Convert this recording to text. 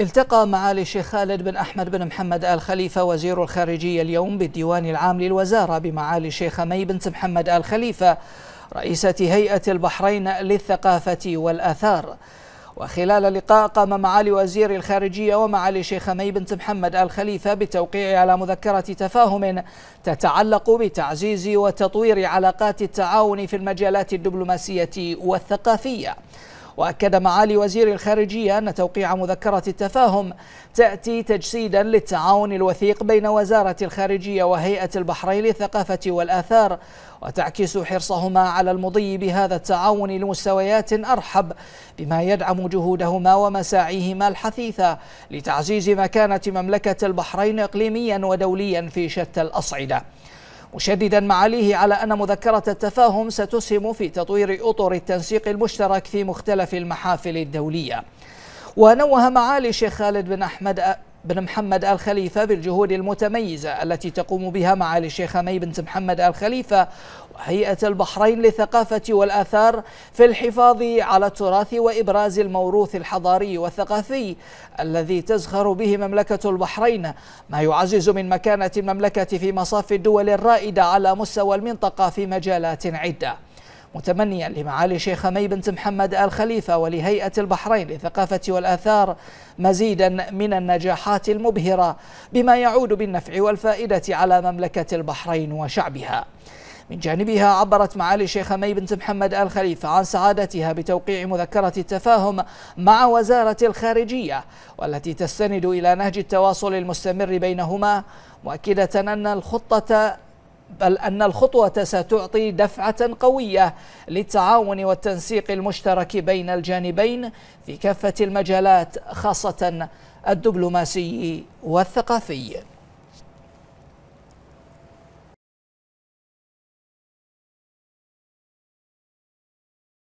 التقى معالي الشيخ خالد بن أحمد بن محمد آل خليفة وزير الخارجية اليوم بالديوان العام للوزارة بمعالي الشيخ مي بنت محمد آل خليفة رئيسة هيئة البحرين للثقافة والآثار وخلال اللقاء قام معالي وزير الخارجية ومعالي الشيخ مي بنت محمد آل خليفة بالتوقيع على مذكرة تفاهم تتعلق بتعزيز وتطوير علاقات التعاون في المجالات الدبلوماسية والثقافية واكد معالي وزير الخارجيه ان توقيع مذكره التفاهم تاتي تجسيدا للتعاون الوثيق بين وزاره الخارجيه وهيئه البحرين للثقافه والاثار وتعكس حرصهما على المضي بهذا التعاون لمستويات ارحب بما يدعم جهودهما ومساعيهما الحثيثه لتعزيز مكانه مملكه البحرين اقليميا ودوليا في شتى الاصعده مشددا معاليه على أن مذكرة التفاهم ستسهم في تطوير أطر التنسيق المشترك في مختلف المحافل الدولية ونوه معالي الشيخ خالد بن أحمد بن محمد الخليفة بالجهود المتميزة التي تقوم بها معالي الشيخ مي بنت محمد الخليفة وهيئة البحرين للثقافة والآثار في الحفاظ على التراث وإبراز الموروث الحضاري والثقافي الذي تزخر به مملكة البحرين ما يعزز من مكانة المملكة في مصاف الدول الرائدة على مستوى المنطقة في مجالات عدة متمنيا لمعالي شيخ مي بنت محمد آل خليفة ولهيئة البحرين للثقافة والآثار مزيدا من النجاحات المبهرة بما يعود بالنفع والفائدة على مملكة البحرين وشعبها من جانبها عبرت معالي الشيخة مي بنت محمد آل خليفة عن سعادتها بتوقيع مذكرة التفاهم مع وزارة الخارجية والتي تستند إلى نهج التواصل المستمر بينهما مؤكدة أن الخطة بل أن الخطوة ستعطي دفعة قوية للتعاون والتنسيق المشترك بين الجانبين في كافة المجالات خاصة الدبلوماسي والثقافي